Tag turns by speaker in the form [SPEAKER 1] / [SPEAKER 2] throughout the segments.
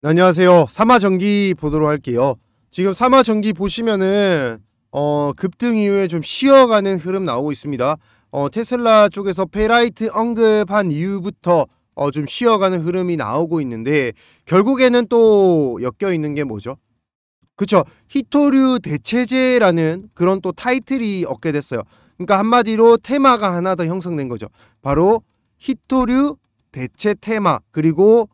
[SPEAKER 1] 네, 안녕하세요. 삼화전기 보도록 할게요. 지금 삼화전기 보시면은 어, 급등 이후에 좀 쉬어가는 흐름 나오고 있습니다. 어, 테슬라 쪽에서 페라이트 언급한 이후부터 어, 좀 쉬어가는 흐름이 나오고 있는데 결국에는 또 엮여 있는 게 뭐죠? 그쵸 히토류 대체제라는 그런 또 타이틀이 얻게 됐어요. 그러니까 한마디로 테마가 하나 더 형성된 거죠. 바로 히토류 대체 테마 그리고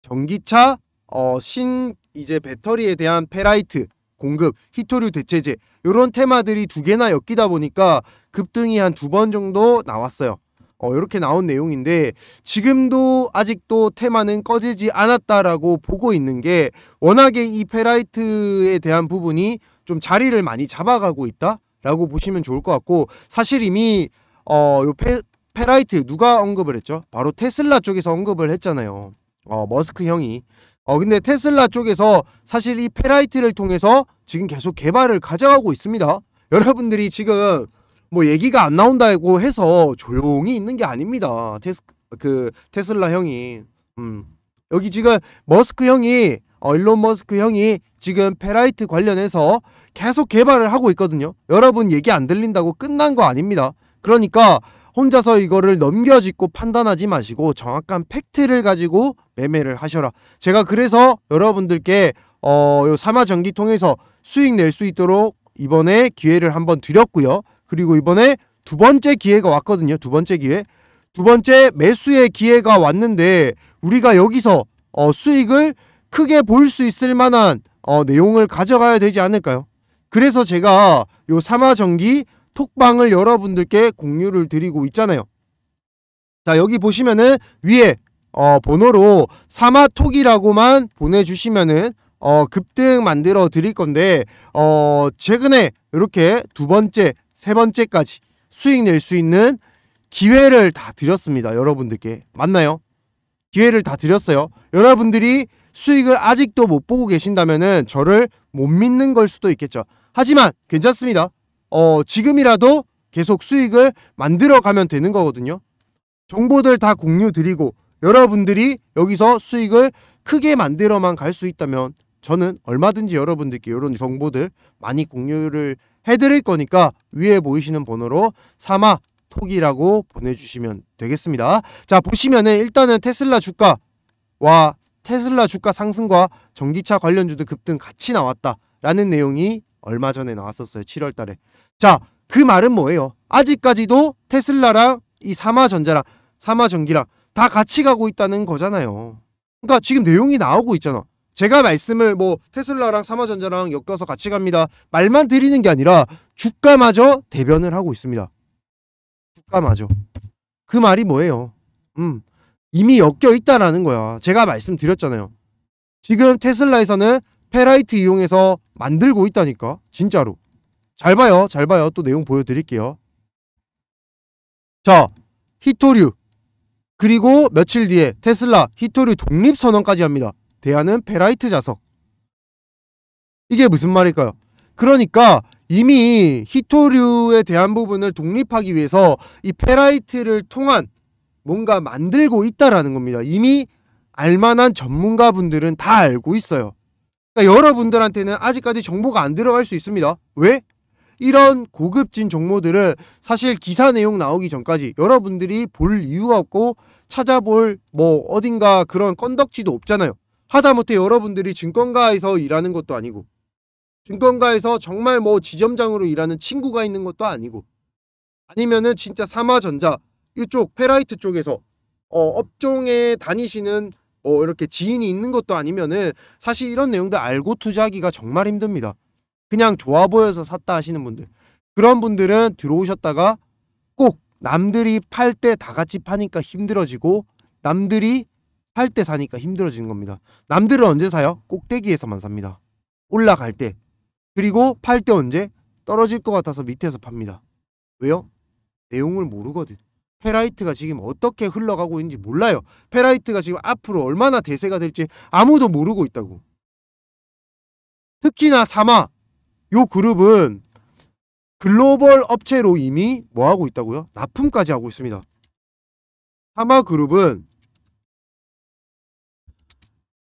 [SPEAKER 1] 전기차 어, 신 이제 배터리에 대한 페라이트 공급, 히토류 대체제 요런 테마들이 두 개나 엮이다 보니까 급등이 한 두 번 정도 나왔어요. 어, 이렇게 나온 내용인데 지금도 아직도 테마는 꺼지지 않았다라고 보고 있는 게 워낙에 이 페라이트에 대한 부분이 좀 자리를 많이 잡아가고 있다라고 보시면 좋을 것 같고 사실 이미 어, 요 페, 페라이트 누가 언급을 했죠? 바로 테슬라 쪽에서 언급을 했잖아요. 어, 머스크 형이 어, 근데 테슬라 쪽에서 사실 이 페라이트를 통해서 지금 계속 개발을 가져가고 있습니다. 여러분들이 지금 뭐 얘기가 안 나온다고 해서 조용히 있는 게 아닙니다. 테스, 그 테슬라 형이. 음. 여기 지금 머스크 형이, 어, 일론 머스크 형이 지금 페라이트 관련해서 계속 개발을 하고 있거든요. 여러분 얘기 안 들린다고 끝난 거 아닙니다. 그러니까 혼자서 이거를 넘겨짓고 판단하지 마시고 정확한 팩트를 가지고 매매를 하셔라. 제가 그래서 여러분들께 어, 요 삼화 전기 통해서 수익 낼 수 있도록 이번에 기회를 한번 드렸고요. 그리고 이번에 두 번째 기회가 왔거든요. 두 번째 기회. 두 번째 매수의 기회가 왔는데 우리가 여기서 어, 수익을 크게 볼 수 있을 만한 어, 내용을 가져가야 되지 않을까요? 그래서 제가 요 삼화전기 톡방을 여러분들께 공유를 드리고 있잖아요. 자 여기 보시면은 위에 어, 번호로 사마톡이라고만 보내주시면은 어, 급등 만들어 드릴 건데 어, 최근에 이렇게 두 번째, 세 번째까지 수익 낼 수 있는 기회를 다 드렸습니다. 여러분들께 맞나요? 기회를 다 드렸어요. 여러분들이 수익을 아직도 못 보고 계신다면은 저를 못 믿는 걸 수도 있겠죠. 하지만 괜찮습니다. 어, 지금이라도 계속 수익을 만들어 가면 되는 거거든요. 정보들 다 공유 드리고 여러분들이 여기서 수익을 크게 만들어만 갈 수 있다면 저는 얼마든지 여러분들께 이런 정보들 많이 공유를 해드릴 거니까 위에 보이시는 번호로 사마 톡이라고 보내주시면 되겠습니다. 자 보시면은 일단은 테슬라 주가와 테슬라 주가 상승과 전기차 관련주도 급등 같이 나왔다라는 내용이 얼마 전에 나왔었어요. 7월 달에. 자, 그 말은 뭐예요? 아직까지도 테슬라랑 이 삼화전자랑 삼화전기랑 다 같이 가고 있다는 거잖아요. 그러니까 지금 내용이 나오고 있잖아. 제가 말씀을 뭐 테슬라랑 삼화전자랑 엮어서 같이 갑니다. 말만 드리는 게 아니라 주가마저 대변을 하고 있습니다. 주가마저. 그 말이 뭐예요? 음. 이미 엮여 있다라는 거야. 제가 말씀드렸잖아요. 지금 테슬라에서는 페라이트 이용해서 만들고 있다니까 진짜로 잘 봐요 잘 봐요 또 내용 보여드릴게요 자 히토류 그리고 며칠 뒤에 테슬라 히토류 독립 선언까지 합니다 대안은 페라이트 자석 이게 무슨 말일까요 그러니까 이미 히토류에 대한 부분을 독립하기 위해서 이 페라이트를 통한 뭔가 만들고 있다라는 겁니다 이미 알만한 전문가분들은 다 알고 있어요 그러니까 여러분들한테는 아직까지 정보가 안 들어갈 수 있습니다. 왜? 이런 고급진 정보들은 사실 기사 내용 나오기 전까지 여러분들이 볼 이유가 없고 찾아볼 뭐 어딘가 그런 건덕지도 없잖아요. 하다못해 여러분들이 증권가에서 일하는 것도 아니고 증권가에서 정말 뭐 지점장으로 일하는 친구가 있는 것도 아니고 아니면은 진짜 삼화전자 이쪽 페라이트 쪽에서 어, 업종에 다니시는 어, 이렇게 지인이 있는 것도 아니면은 사실 이런 내용들 알고 투자하기가 정말 힘듭니다. 그냥 좋아 보여서 샀다 하시는 분들. 그런 분들은 들어오셨다가 꼭 남들이 팔 때 다 같이 파니까 힘들어지고 남들이 살 때 사니까 힘들어지는 겁니다. 남들은 언제 사요? 꼭대기에서만 삽니다. 올라갈 때. 그리고 팔 때 언제? 떨어질 것 같아서 밑에서 팝니다. 왜요? 내용을 모르거든. 페라이트가 지금 어떻게 흘러가고 있는지 몰라요. 페라이트가 지금 앞으로 얼마나 대세가 될지 아무도 모르고 있다고. 특히나 사마 요 그룹은 글로벌 업체로 이미 뭐 하고 있다고요? 납품까지 하고 있습니다. 사마 그룹은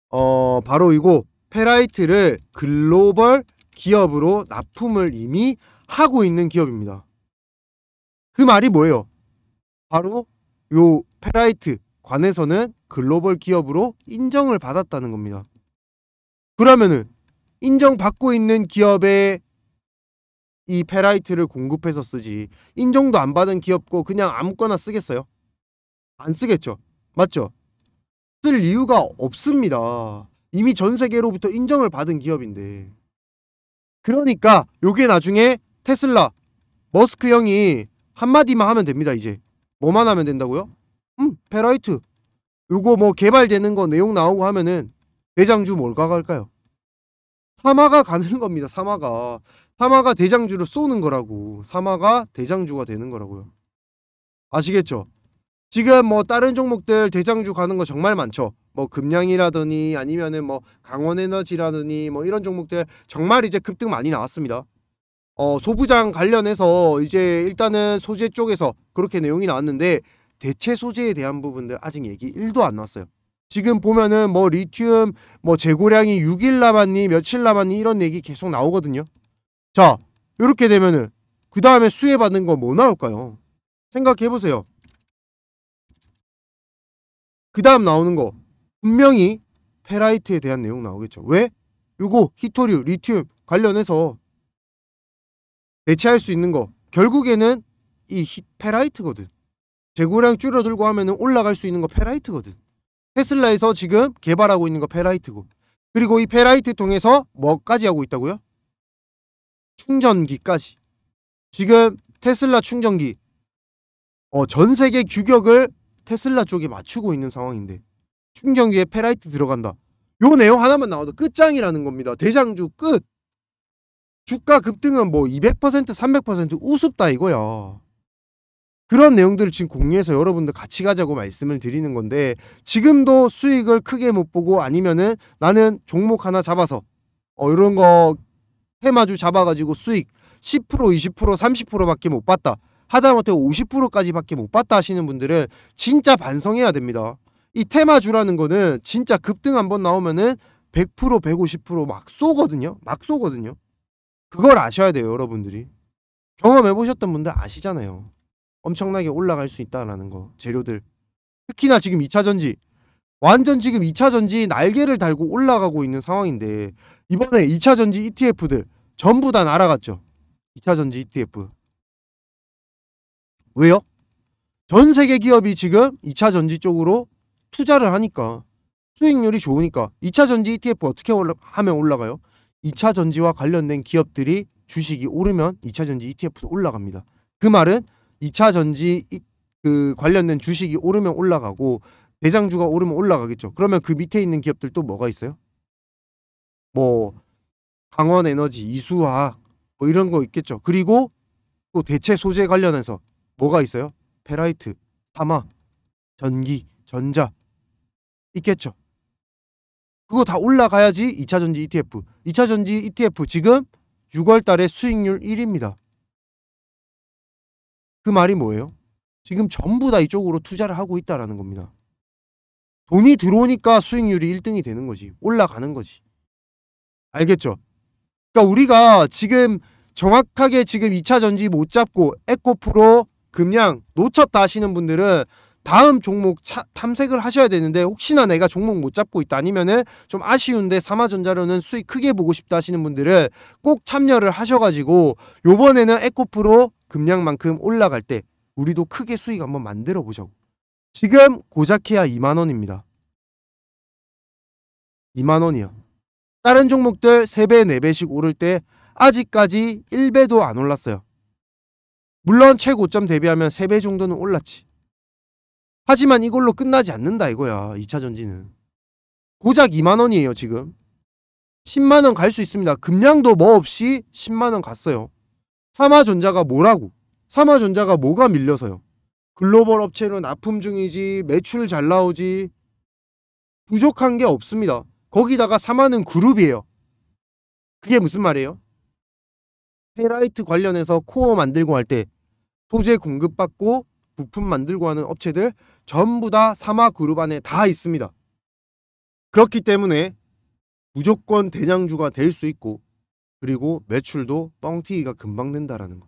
[SPEAKER 1] 어 바로 이거 페라이트를 글로벌 기업으로 납품을 이미 하고 있는 기업입니다. 그 말이 뭐예요? 바로 요 페라이트 관에서는 글로벌 기업으로 인정을 받았다는 겁니다. 그러면은 인정받고 있는 기업에 이 페라이트를 공급해서 쓰지 인정도 안 받은 기업고 그냥 아무거나 쓰겠어요? 안 쓰겠죠. 맞죠? 쓸 이유가 없습니다. 이미 전 세계로부터 인정을 받은 기업인데. 그러니까 요게 나중에 테슬라 머스크 형이 한마디만 하면 됩니다, 이제. 뭐만 하면 된다고요? 음 페라이트 요거 뭐 개발되는 거 내용 나오고 하면은 대장주 뭘가 갈까요? 사마가 가는 겁니다 사마가 사마가 대장주를 쏘는 거라고 사마가 대장주가 되는 거라고요 아시겠죠? 지금 뭐 다른 종목들 대장주 가는 거 정말 많죠. 뭐 금량이라더니 아니면은 뭐 강원에너지라더니 뭐 이런 종목들 정말 이제 급등 많이 나왔습니다. 어, 소부장 관련해서 이제 일단은 소재 쪽에서 그렇게 내용이 나왔는데 대체 소재에 대한 부분들 아직 얘기 1도 안 나왔어요. 지금 보면은 뭐 리튬 뭐 재고량이 6일 남았니 며칠 남았니 이런 얘기 계속 나오거든요. 자 이렇게 되면은 그 다음에 수혜받는 건뭐 나올까요? 생각해보세요. 그 다음 나오는 거 분명히 페라이트에 대한 내용 나오겠죠. 왜? 요거 히토류, 리튬 관련해서 대체할 수 있는 거 결국에는 이 페라이트거든. 재고량 줄어들고 하면은 올라갈 수 있는 거 페라이트거든. 테슬라에서 지금 개발하고 있는 거 페라이트고. 그리고 이 페라이트 통해서 뭐까지 하고 있다고요? 충전기까지. 지금 테슬라 충전기 어, 전 세계 규격을 테슬라 쪽에 맞추고 있는 상황인데 충전기에 페라이트 들어간다. 요 내용 하나만 나와도 끝장이라는 겁니다. 대장주 끝. 주가 급등은 뭐 200%, 300% 우습다 이거요 그런 내용들을 지금 공유해서 여러분들 같이 가자고 말씀을 드리는 건데 지금도 수익을 크게 못 보고 아니면은 나는 종목 하나 잡아서 어 이런 거 테마주 잡아가지고 수익 10% 20% 30%밖에 못 봤다 하다못해 50%까지밖에 못 봤다 하시는 분들은 진짜 반성해야 됩니다. 이 테마주라는 거는 진짜 급등 한 번 나오면은 100% 150%막 쏘거든요. 막 쏘거든요. 그걸 아셔야 돼요, 여러분들이. 경험해 보셨던 분들 아시잖아요. 엄청나게 올라갈 수 있다라는 거. 재료들. 특히나 지금 2차 전지 완전 지금 2차 전지 날개를 달고 올라가고 있는 상황인데 이번에 2차 전지 ETF들 전부 다 날아갔죠. 2차 전지 ETF. 왜요? 전 세계 기업이 지금 2차 전지 쪽으로 투자를 하니까 수익률이 좋으니까 2차 전지 ETF 어떻게 올라, 하면 올라가요? 2차 전지와 관련된 기업들이 주식이 오르면 2차 전지 ETF도 올라갑니다. 그 말은 2차 전지 그 관련된 주식이 오르면 올라가고 대장주가 오르면 올라가겠죠. 그러면 그 밑에 있는 기업들 또 뭐가 있어요? 뭐 강원 에너지, 이수화 뭐 이런 거 있겠죠. 그리고 또 대체 소재 관련해서 뭐가 있어요? 페라이트, 타마, 전기, 전자 있겠죠. 그거 다 올라가야지 2차전지 ETF. 2차전지 ETF 지금 6월 달에 수익률 1입니다. 그 말이 뭐예요? 지금 전부 다 이쪽으로 투자를 하고 있다라는 겁니다. 돈이 들어오니까 수익률이 1등이 되는 거지. 올라가는 거지. 알겠죠? 그러니까 우리가 지금 정확하게 지금 2차 전지 못 잡고 에코프로 금량 놓쳤다 하시는 분들은 다음 종목 차, 탐색을 하셔야 되는데 혹시나 내가 종목 못 잡고 있다 아니면은 좀 아쉬운데 삼화전자로는 수익 크게 보고 싶다 하시는 분들은 꼭 참여를 하셔가지고 요번에는 에코프로 금량만큼 올라갈 때 우리도 크게 수익 한번 만들어 보자고 지금 고작해야 2만원입니다 2만원이요 다른 종목들 3배 4배씩 오를 때 아직까지 1배도 안 올랐어요 물론 최고점 대비하면 3배 정도는 올랐지 하지만 이걸로 끝나지 않는다 이거야. 2차 전지는. 고작 2만 원이에요, 지금. 10만 원 갈 수 있습니다. 금량도 뭐 없이 10만 원 갔어요. 사마전자가 뭐라고? 사마전자가 뭐가 밀려서요? 글로벌 업체로 납품 중이지 매출 잘 나오지 부족한 게 없습니다. 거기다가 사마는 그룹이에요. 그게 무슨 말이에요? 페라이트 관련해서 코어 만들고 할 때 소재 공급받고 부품 만들고 하는 업체들 전부 다 사마 그룹 안에 다 있습니다. 그렇기 때문에 무조건 대장주가 될 수 있고 그리고 매출도 뻥튀기가 금방 된다라는 거.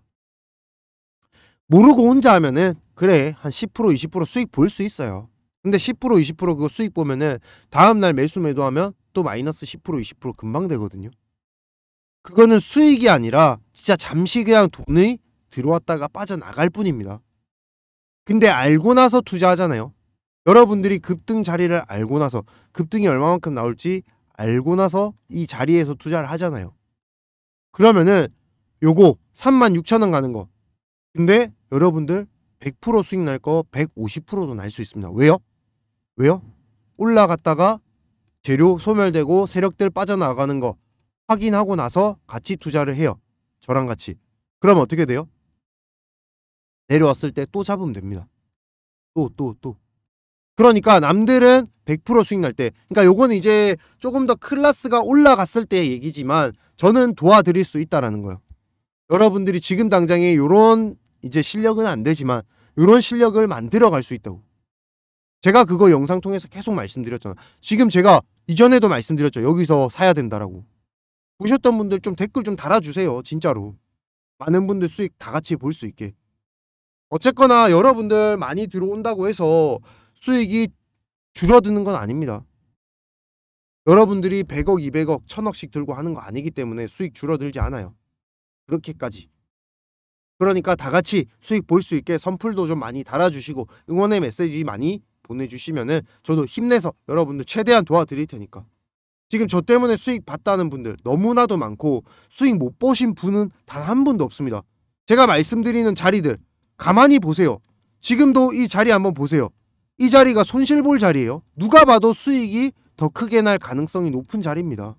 [SPEAKER 1] 모르고 혼자 하면은 그래 한 10% 20% 수익 볼 수 있어요. 근데 10% 20% 그거 수익 보면은 다음 날 매수 매도하면 또 마이너스 10% 20% 금방 되거든요. 그거는 수익이 아니라 진짜 잠시 그냥 돈이 들어왔다가 빠져나갈 뿐입니다. 근데 알고 나서 투자하잖아요. 여러분들이 급등 자리를 알고 나서 급등이 얼마만큼 나올지 알고 나서 이 자리에서 투자를 하잖아요. 그러면은 요거 36,000원 가는 거. 근데 여러분들 100% 수익 날 거 150%도 날 수 있습니다. 왜요? 왜요? 올라갔다가 재료 소멸되고 세력들 빠져나가는 거 확인하고 나서 같이 투자를 해요. 저랑 같이. 그럼 어떻게 돼요? 내려왔을 때 또 잡으면 됩니다. 또 또, 또. 그러니까 남들은 100% 수익 날 때 그러니까 요거는 이제 조금 더 클라스가 올라갔을 때 얘기지만 저는 도와드릴 수 있다라는 거예요 여러분들이 지금 당장에 요런 이제 실력은 안 되지만 요런 실력을 만들어 갈 수 있다고 제가 그거 영상 통해서 계속 말씀드렸잖아 지금 제가 이전에도 말씀드렸죠 여기서 사야 된다라고 보셨던 분들 좀 댓글 좀 달아주세요 진짜로 많은 분들 수익 다 같이 볼 수 있게 어쨌거나 여러분들 많이 들어온다고 해서 수익이 줄어드는 건 아닙니다. 여러분들이 100억, 200억, 1000억씩 들고 하는 거 아니기 때문에 수익 줄어들지 않아요. 그렇게까지. 그러니까 다 같이 수익 볼 수 있게 선풀도 좀 많이 달아주시고 응원의 메시지 많이 보내주시면은 저도 힘내서 여러분들 최대한 도와드릴 테니까. 지금 저 때문에 수익 봤다는 분들 너무나도 많고 수익 못 보신 분은 단 한 분도 없습니다. 제가 말씀드리는 자리들 가만히 보세요. 지금도 이 자리 한번 보세요. 이 자리가 손실 볼 자리예요. 누가 봐도 수익이 더 크게 날 가능성이 높은 자리입니다.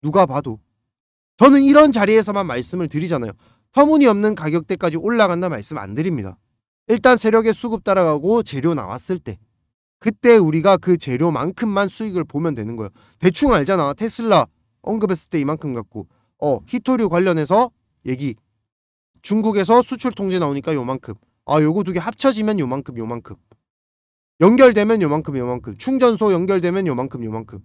[SPEAKER 1] 누가 봐도. 저는 이런 자리에서만 말씀을 드리잖아요. 터무니없는 가격대까지 올라간다 말씀 안 드립니다. 일단 세력의 수급 따라가고 재료 나왔을 때 그때 우리가 그 재료만큼만 수익을 보면 되는 거예요. 대충 알잖아. 테슬라 언급했을 때 이만큼 갖고 어 히토류 관련해서 얘기 중국에서 수출 통제 나오니까 요만큼. 아, 요거 두 개 합쳐지면 요만큼 요만큼. 연결되면 요만큼 요만큼. 충전소 연결되면 요만큼 요만큼.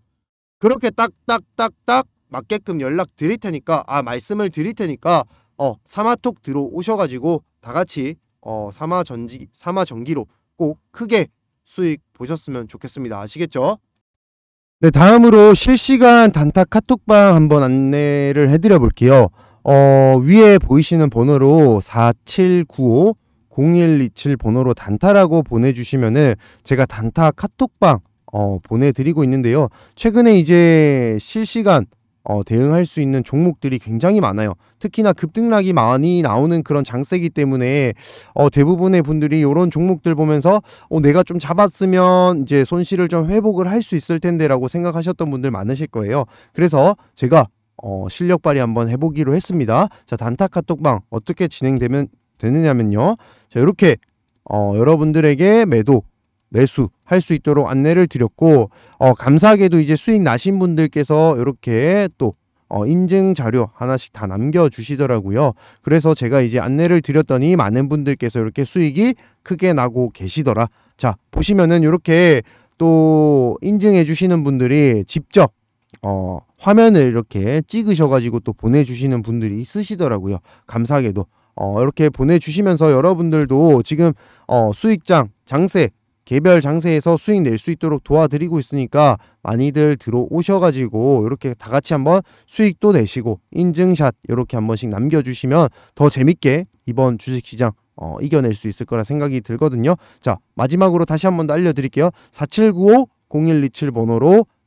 [SPEAKER 1] 그렇게 딱딱딱딱 맞게끔 연락 드릴 테니까 아, 말씀을 드릴 테니까 어, 사마톡 들어오셔 가지고 다 같이 어, 사마 전지 사마 전기로 꼭 크게 수익 보셨으면 좋겠습니다. 아시겠죠? 네, 다음으로 실시간 단타 카톡방 한번 안내를 해드려 볼게요. 어, 위에 보이시는 번호로 4795 0127 번호로 단타라고 보내주시면은 제가 단타 카톡방 어, 보내드리고 있는데요. 최근에 이제 실시간 어, 대응할 수 있는 종목들이 굉장히 많아요. 특히나 급등락이 많이 나오는 그런 장세기 때문에 어, 대부분의 분들이 이런 종목들 보면서 어, 내가 좀 잡았으면 이제 손실을 좀 회복을 할 수 있을 텐데라고 생각하셨던 분들 많으실 거예요. 그래서 제가 어, 실력 발휘 한번 해보기로 했습니다. 자 단타 카톡방 어떻게 진행되면 되느냐면요. 자 이렇게 어, 여러분들에게 매도 매수 할 수 있도록 안내를 드렸고 어, 감사하게도 이제 수익 나신 분들께서 이렇게 또 어, 인증 자료 하나씩 다 남겨주시더라고요. 그래서 제가 이제 안내를 드렸더니 많은 분들께서 이렇게 수익이 크게 나고 계시더라. 자 보시면은 이렇게 또 인증해 주시는 분들이 직접 어, 화면을 이렇게 찍으셔가지고 또 보내주시는 분들이 쓰시더라고요 감사하게도. 어, 이렇게 보내주시면서 여러분들도 지금 어, 수익장, 장세, 개별 장세에서 수익 낼 수 있도록 도와드리고 있으니까 많이들 들어오셔가지고 이렇게 다 같이 한번 수익도 내시고 인증샷 이렇게 한 번씩 남겨주시면 더 재밌게 이번 주식시장 어, 이겨낼 수 있을 거라 생각이 들거든요. 자 마지막으로 다시 한번더 알려드릴게요. 4795 0127 번호로